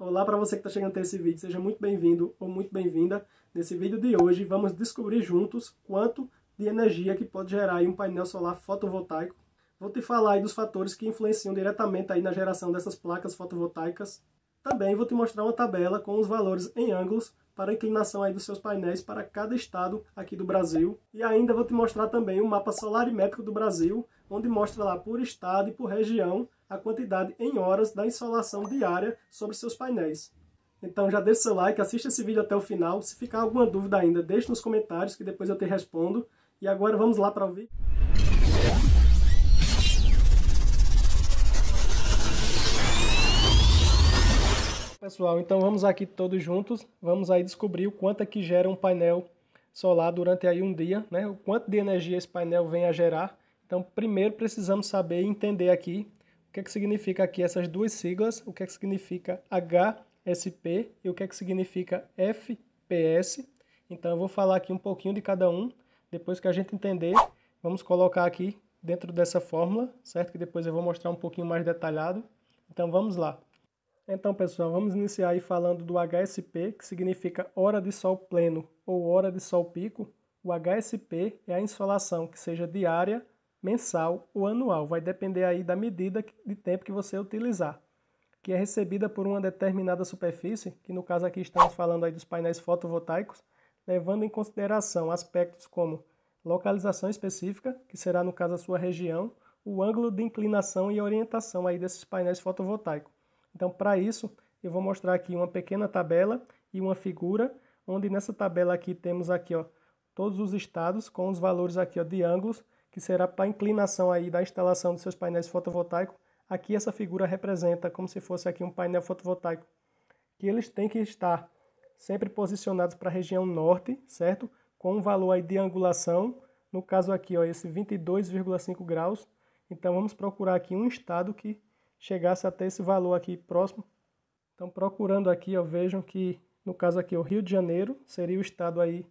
Olá para você que está chegando até esse vídeo, seja muito bem-vindo ou muito bem-vinda. Nesse vídeo de hoje vamos descobrir juntos quanto de energia que pode gerar um painel solar fotovoltaico. Vou te falar dos fatores que influenciam diretamente aí na geração dessas placas fotovoltaicas. Também vou te mostrar uma tabela com os valores em ângulos para a inclinação aí dos seus painéis para cada estado aqui do Brasil. E ainda vou te mostrar também o um mapa solarimétrico do Brasil, onde mostra lá por estado e por região a quantidade em horas da insolação diária sobre seus painéis. Então já deixa seu like, assista esse vídeo até o final. Se ficar alguma dúvida ainda, deixe nos comentários que depois eu te respondo. E agora vamos lá para o vídeo. Pessoal, então vamos aqui todos juntos, vamos aí descobrir o quanto é que gera um painel solar durante aí um dia, né? O quanto de energia esse painel vem a gerar. Então, primeiro precisamos saber e entender aqui que é que significa aqui essas duas siglas, o que é que significa HSP e o que é que significa FPS. Então eu vou falar aqui um pouquinho de cada um, depois que a gente entender, vamos colocar aqui dentro dessa fórmula, certo? Que depois eu vou mostrar um pouquinho mais detalhado. Então vamos lá. Então, pessoal, vamos iniciar aí falando do HSP, que significa hora de sol pleno ou hora de sol pico. O HSP é a insolação que seja diária mensal ou anual, vai depender aí da medida de tempo que você utilizar, que é recebida por uma determinada superfície, que no caso aqui estamos falando aí dos painéis fotovoltaicos, levando em consideração aspectos como localização específica, que será no caso a sua região, o ângulo de inclinação e orientação aí desses painéis fotovoltaicos. Então, para isso, eu vou mostrar aqui uma pequena tabela e uma figura, onde nessa tabela aqui temos aqui, ó, todos os estados com os valores aqui ó, de ângulos que será para a inclinação aí da instalação dos seus painéis fotovoltaicos. Aqui essa figura representa como se fosse aqui um painel fotovoltaico, que eles têm que estar sempre posicionados para a região norte, certo? Com um valor aí de angulação, no caso aqui, ó, esse 22,5 graus. Então vamos procurar aqui um estado que chegasse até esse valor aqui próximo. Então procurando aqui, ó, vejam que no caso aqui o Rio de Janeiro seria o estado aí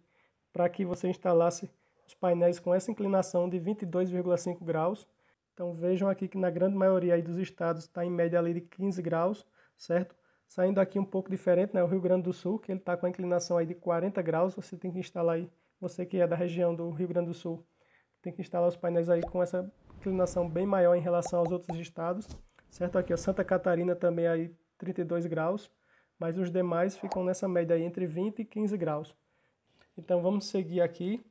para que você instalasse os painéis com essa inclinação de 22,5 graus. Então vejam aqui que na grande maioria aí dos estados está em média ali de 15 graus, certo? Saindo aqui um pouco diferente, né? O Rio Grande do Sul, que ele está com a inclinação aí de 40 graus, você tem que instalar aí, você que é da região do Rio Grande do Sul, tem que instalar os painéis aí com essa inclinação bem maior em relação aos outros estados, certo? Aqui, ó, Santa Catarina também aí 32 graus, mas os demais ficam nessa média aí entre 20 e 15 graus. Então vamos seguir aqui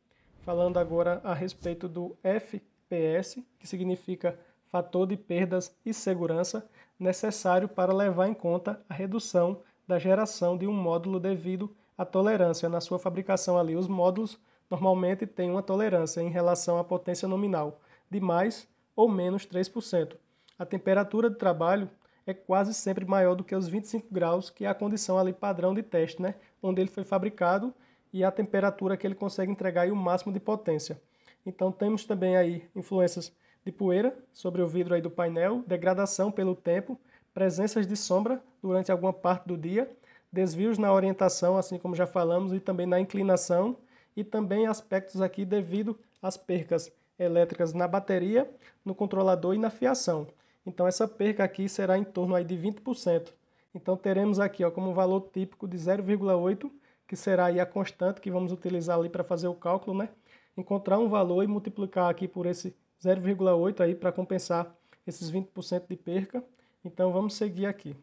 falando agora a respeito do FPS, que significa fator de perdas e segurança necessário para levar em conta a redução da geração de um módulo devido à tolerância na sua fabricação ali os módulos normalmente têm uma tolerância em relação à potência nominal de mais ou menos 3%. A temperatura de trabalho é quase sempre maior do que os 25 graus, que é a condição ali padrão de teste, né, onde ele foi fabricado e a temperatura que ele consegue entregar e o máximo de potência. Então temos também aí influências de poeira sobre o vidro aí do painel, degradação pelo tempo, presenças de sombra durante alguma parte do dia, desvios na orientação, assim como já falamos, e também na inclinação, e também aspectos aqui devido às percas elétricas na bateria, no controlador e na fiação. Então essa perca aqui será em torno aí de 20%. Então teremos aqui ó, como valor típico de 0,8 que será aí a constante que vamos utilizar ali para fazer o cálculo, né? Encontrar um valor e multiplicar aqui por esse 0,8 aí para compensar esses 20% de perca. Então vamos seguir aqui.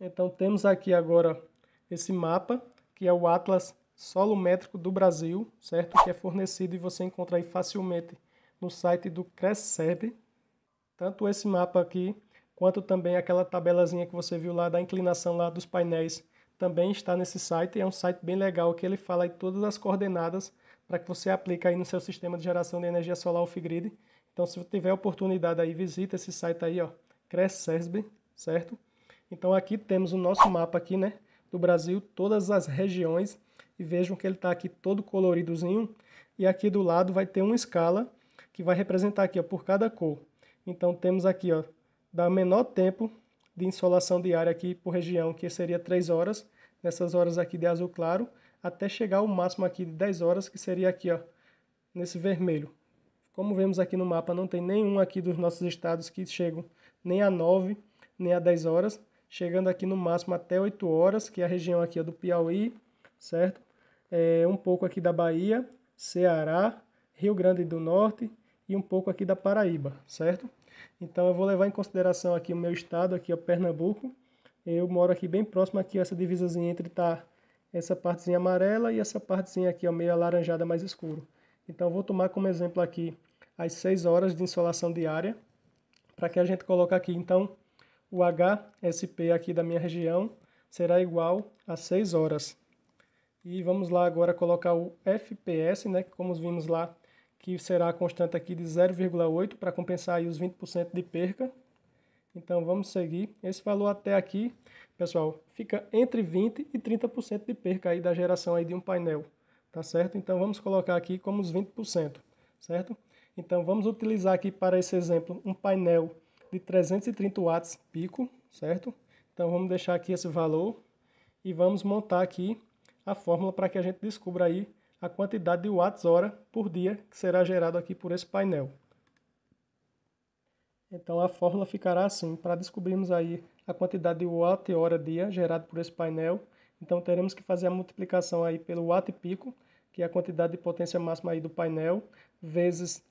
Então temos aqui agora esse mapa, que é o Atlas Solométrico do Brasil, certo? Que é fornecido e você encontra aí facilmente no site do Cresceb. Tanto esse mapa aqui, quanto também aquela tabelazinha que você viu lá da inclinação lá dos painéis também está nesse site. É um site bem legal que ele fala aí todas as coordenadas para que você aplique aí no seu sistema de geração de energia solar off-grid. Então, se você tiver oportunidade aí, visita esse site aí, ó, Crescesb, certo? Então, aqui temos o nosso mapa aqui, né, do Brasil, todas as regiões, e vejam que ele está aqui todo coloridozinho, e aqui do lado vai ter uma escala que vai representar aqui, ó, por cada cor. Então, temos aqui, ó, da menor tempo de insolação diária aqui por região, que seria 3 horas, nessas horas aqui de azul claro, até chegar ao máximo aqui de 10 horas, que seria aqui, ó, nesse vermelho. Como vemos aqui no mapa, não tem nenhum aqui dos nossos estados que chegam nem a 9, nem a 10 horas, chegando aqui no máximo até 8 horas, que é a região aqui do Piauí, certo? É, um pouco aqui da Bahia, Ceará, Rio Grande do Norte e um pouco aqui da Paraíba, certo? Então eu vou levar em consideração aqui o meu estado, aqui é Pernambuco. Eu moro aqui bem próximo aqui essa divisazinha entre tá essa partezinha amarela e essa partezinha aqui ó, meio alaranjada mais escuro. Então eu vou tomar como exemplo aqui as 6 horas de insolação diária para que a gente coloque aqui então o HSP aqui da minha região será igual a 6 horas. E vamos lá agora colocar o FPS, né, que como vimos lá que será a constante aqui de 0,8 para compensar aí os 20% de perca. Então vamos seguir. Esse valor até aqui, pessoal, fica entre 20 e 30% de perca aí da geração aí de um painel, tá certo? Então vamos colocar aqui como os 20%, certo? Então vamos utilizar aqui para esse exemplo um painel de 330 watts pico, certo? Então vamos deixar aqui esse valor e vamos montar aqui a fórmula para que a gente descubra aí a quantidade de watts-hora por dia que será gerado aqui por esse painel. Então a fórmula ficará assim, para descobrirmos aí a quantidade de watt-hora dia gerado por esse painel, então teremos que fazer a multiplicação aí pelo watt pico, que é a quantidade de potência máxima aí do painel, vezes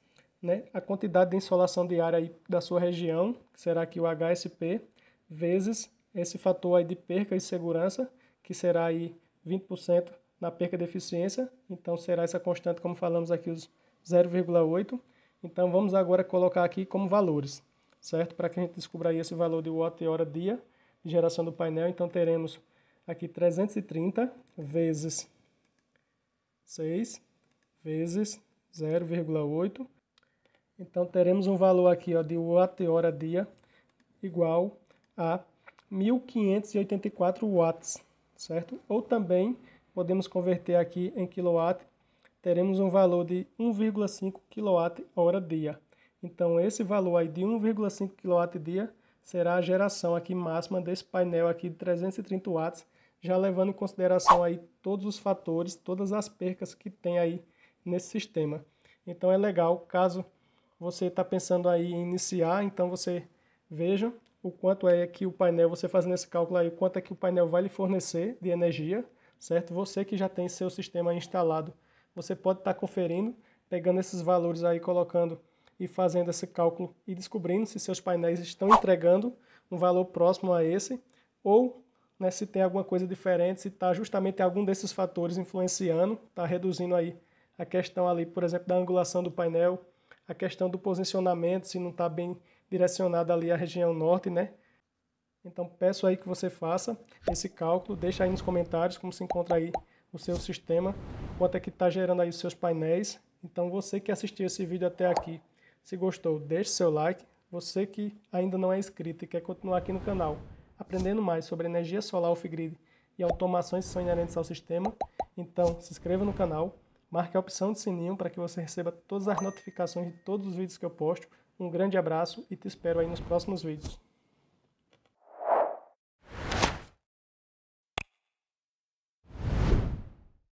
né, a quantidade de insolação diária aí da sua região, que será aqui o HSP, vezes esse fator aí de perca e segurança, que será aí 20% na perca de eficiência, então será essa constante, como falamos aqui, os 0,8. Então vamos agora colocar aqui como valores, certo? Para que a gente descubra esse valor de watt e hora dia, geração do painel, então teremos aqui 330 vezes 6 vezes 0,8. Então teremos um valor aqui ó, de watt e hora dia igual a 1584 watts, certo? Ou também podemos converter aqui em quilowatt, teremos um valor de 1,5 kWh-dia. Então esse valor aí de 1,5 kWh será a geração aqui máxima desse painel aqui de 330 watts, já levando em consideração aí todos os fatores, todas as percas que tem aí nesse sistema. Então é legal, caso você está pensando aí em iniciar, então você veja o quanto é que o painel, você fazendo esse cálculo aí, o quanto é que o painel vai lhe fornecer de energia, certo? Você que já tem seu sistema instalado, você pode estar tá conferindo, pegando esses valores aí, colocando e fazendo esse cálculo e descobrindo se seus painéis estão entregando um valor próximo a esse ou né, se tem alguma coisa diferente, se está justamente algum desses fatores influenciando, está reduzindo aí a questão ali, por exemplo, da angulação do painel, a questão do posicionamento, se não está bem direcionada ali à região norte, né? Então peço aí que você faça esse cálculo, deixa aí nos comentários como se encontra aí o seu sistema, quanto é que está gerando aí os seus painéis. Então você que assistiu esse vídeo até aqui, se gostou, deixe seu like. Você que ainda não é inscrito e quer continuar aqui no canal, aprendendo mais sobre energia solar off-grid e automações que são inerentes ao sistema, então se inscreva no canal, marque a opção de sininho para que você receba todas as notificações de todos os vídeos que eu posto. Um grande abraço e te espero aí nos próximos vídeos.